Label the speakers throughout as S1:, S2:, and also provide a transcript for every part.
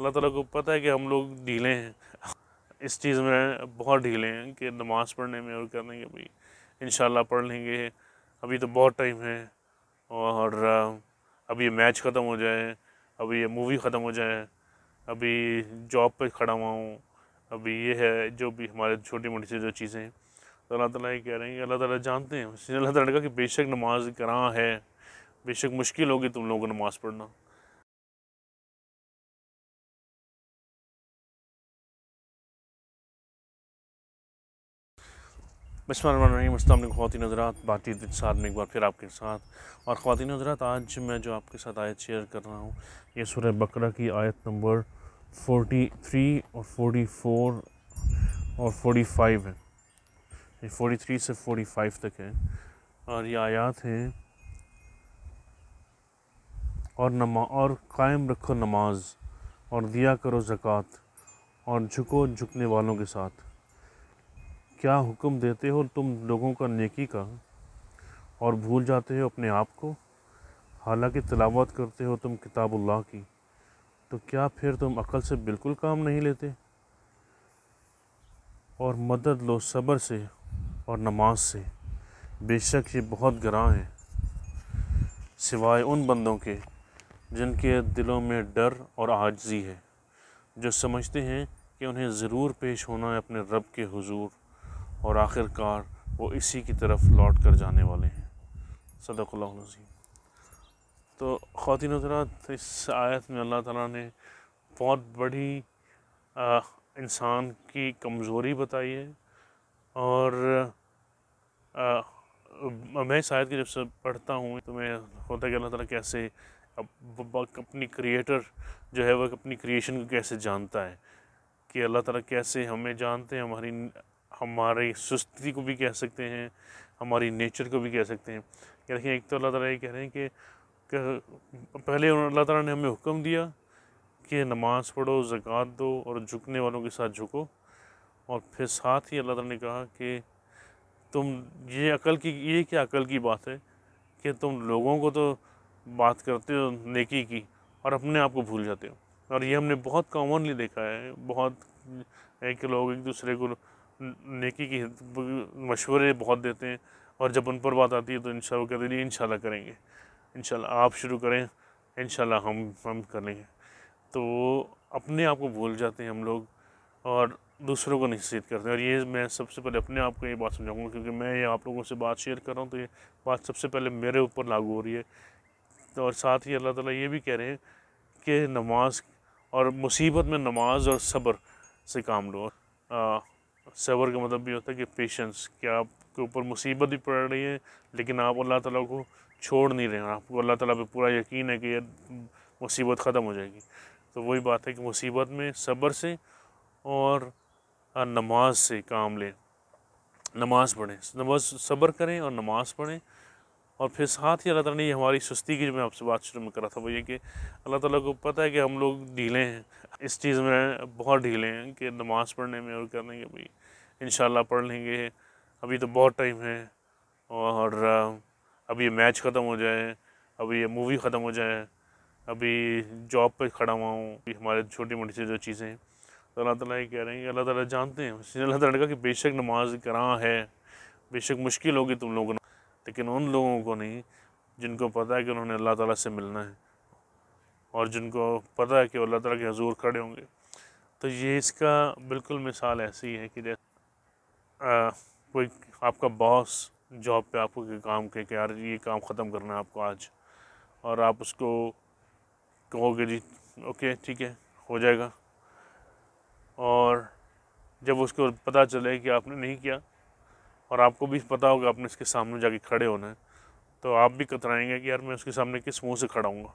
S1: अल्लाह ताला को पता है कि हम लोग ढीले हैं इस चीज़ में बहुत ढीले हैं कि नमाज़ पढ़ने में और करने के भाई इन पढ़ लेंगे अभी तो बहुत टाइम है और अभी ये मैच ख़त्म हो जाए अभी ये मूवी ख़त्म हो जाए अभी जॉब पे खड़ा हुआ हूँ अभी ये है जो भी हमारे छोटी मोटी से जो चीज़ें तो अल्लाह ताला ये कह रहे हैं कि अल्लाह ताला जानते हैं अल्लाह ताला ने कहा कि बेशक नमाज करा है बेशक मुश्किल होगी तुम लोगों को नमाज़ पढ़ना बसमान ख़वान हजरात बातचीत साथ में एक बार फिर आपके साथ और ख़वान हजरात आज मैं जो आपके साथ आयत शेयर कर रहा हूँ ये सुर बकरा की आयत नंबर 43 और 44 और 45 है ये 43 से 45 तक है और ये आयात है और नमा और कायम रखो नमाज और दिया करो ज़क़़त और झुको झुकने वालों के साथ क्या हुक्म देते हो तुम लोगों का नेकी का और भूल जाते हो अपने आप को हालांकि तलावत करते हो तुम किताबुल्लाह की तो क्या फिर तुम अकल से बिल्कुल काम नहीं लेते और मदद लो सब्र से और नमाज से बेशक ये बहुत गरा है सिवाय उन बंदों के जिनके दिलों में डर और आजजी है जो समझते हैं कि उन्हें ज़रूर पेश होना है अपने रब के हुजूर और आखिरकार वो इसी की तरफ लौट कर जाने वाले हैं सदकुल्लाजी तो ख़वान हजरात इस आयत में अल्लाह ताला ने बहुत बड़ी इंसान की कमज़ोरी बताई है और आ, मैं शायद की जब से पढ़ता हूँ तो मैं होता है कि अल्लाह ताला कैसे अपनी क्रिएटर जो है वह अपनी क्रिएशन को कैसे जानता है कि अल्लाह ताला कैसे हमें जानते हैं हमारी हमारे सुस्ती को भी कह सकते हैं हमारी नेचर को भी कह सकते हैं क्या देखिए एक तो अल्लाह ताला ये कह रहे हैं कि, कि पहले अल्लाह ताला ने हमें हुक्म दिया कि नमाज़ पढ़ो ज़क़़त दो और झुकने वालों के साथ झुको और फिर साथ ही अल्लाह ताला ने कहा कि तुम ये अकल की ये क्या अकल की बात है कि तुम लोगों को तो बात करते हो नेकी की और अपने आप को भूल जाते हो और ये हमने बहुत कॉमनली देखा है बहुत एक लोग एक दूसरे को नेकी की मशवरे बहुत देते हैं और जब उन पर बात आती है तो इन वो कहते हैं इन करेंगे इन आप शुरू करें इन हम हम करेंगे तो अपने आप को भूल जाते हैं हम लोग और दूसरों को नसीहत करते हैं और ये मैं सबसे पहले अपने आप को ये बात समझाऊंगा क्योंकि मैं ये आप लोगों से बात शेयर कर रहा हूँ तो ये बात सबसे पहले मेरे ऊपर लागू हो रही है तो और साथ ही अल्लाह ताला ये भी कह रहे हैं कि नमाज और मुसीबत में नमाज और सब्र से काम लो आ, सबर का मतलब भी होता है कि पेशेंस कि आपके ऊपर मुसीबत भी पड़ रही है लेकिन आप अल्लाह ताला को छोड़ नहीं रहे हैं आपको अल्लाह ताला पे पूरा यकीन है कि ये मुसीबत ख़त्म हो जाएगी तो वही बात है कि मुसीबत में सब्र से और नमाज से काम लें नमाज़ पढ़ें नमाज सब्र करें और नमाज़ पढ़ें और फिर साथ ही अल्लाह ताला ने हमारी सुस्ती की जो मैं आपसे बात शुरू में करा था वो ये कि अल्लाह ताला को पता है कि हम लोग ढीले हैं इस चीज़ में बहुत ढीले हैं कि नमाज़ पढ़ने में और करने के भाई इन पढ़ लेंगे अभी तो बहुत टाइम है और अब ये मैच ख़त्म हो जाए अब ये मूवी ख़त्म हो जाए अभी जॉब पे खड़ा हुआ हूँ हमारे छोटी मोटी से जो चीज़ें तो अल्लाह ताला ये कह रहे हैं कि अल्लाह ताला जानते हैं अल्लाह ताला ने कहा कि बेशक नमाज करा है बेशक मुश्किल होगी तुम लोगों को लेकिन उन लोगों को नहीं जिनको पता है कि उन्होंने अल्लाह ताला से मिलना है और जिनको पता है कि अल्लाह ताला के हजूर खड़े होंगे तो ये इसका बिल्कुल मिसाल ऐसी है कि जैसे कोई आपका बॉस जॉब पे आपको काम के कि यार ये काम ख़त्म करना है आपको आज और आप उसको कहोगे जी ओके ठीक है हो जाएगा और जब उसको पता चले कि आपने नहीं किया और आपको भी पता होगा आपने इसके सामने जाके खड़े होना है तो आप भी कतराएंगे कि यार मैं उसके सामने किस मुँह से खड़ा हूँ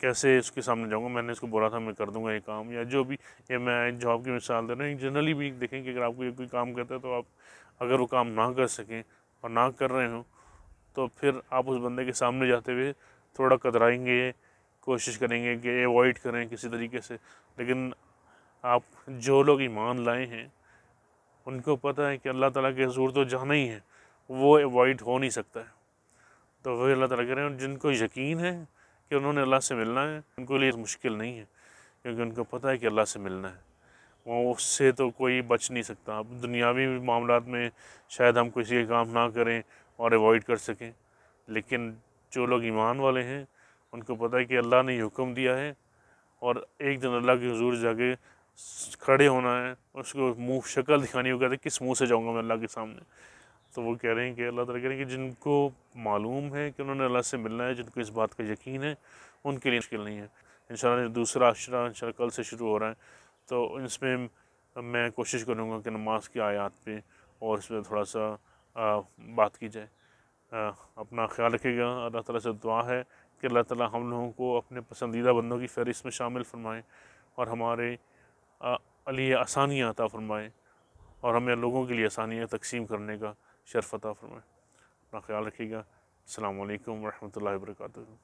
S1: कैसे उसके सामने जाऊँगा मैंने इसको बोला था मैं कर दूँगा ये काम या जो भी ये मैं जॉब की मिसाल दे रहा हूँ जनरली भी देखें कि अगर आपको ये कोई काम करता है तो आप अगर वो काम ना कर सकें और ना कर रहे हो तो फिर आप उस बंदे के सामने जाते हुए थोड़ा कतराएंगे कोशिश करेंगे कि अवॉइड करें किसी तरीके से लेकिन आप जो लोग ईमान लाए हैं उनको पता है कि अल्लाह ताला के हजूर तो जाना ही है वो अवॉइड हो नहीं सकता है तो वही अल्लाह ताला कह रहे हैं जिनको यकीन है कि उन्होंने अल्लाह से मिलना है उनके लिए मुश्किल नहीं है क्योंकि उनको पता है कि अल्लाह से मिलना है वो उससे तो कोई बच नहीं सकता अब दुनियावी मामला में शायद हम किसी के काम ना करें और अवॉइड कर सकें लेकिन जो लोग ईमान वाले हैं उनको पता है कि अल्लाह ने हुक्म दिया है और एक दिन अल्लाह के हजूर जाके खड़े होना है उसको मुंह शक्ल दिखानी होगा तो किस मुंह से जाऊंगा मैं अल्लाह के सामने तो वो कह रहे हैं कि अल्लाह ताला कह रहे हैं कि जिनको मालूम है कि उन्होंने अल्लाह से मिलना है जिनको इस बात का यकीन है उनके लिए मुश्किल नहीं है इन दूसरा अशर इन कल से शुरू हो रहा है तो इसमें मैं कोशिश करूँगा कि नमाज की आयात पे और इस पर थोड़ा सा आ, बात की जाए आ, अपना ख्याल रखेगा अल्लाह ताला से दुआ है कि अल्लाह ताला हम लोगों को अपने पसंदीदा बंदों की फहरिस्त में शामिल फरमाएँ और हमारे लिए आसानियाँ अता फरमाएँ और हमें लोगों के लिए आसानियाँ तकसीम करने का शरफ़ता फरमाएँ अपना ख्याल रखिएगा अल्लाम वरहमल वर्क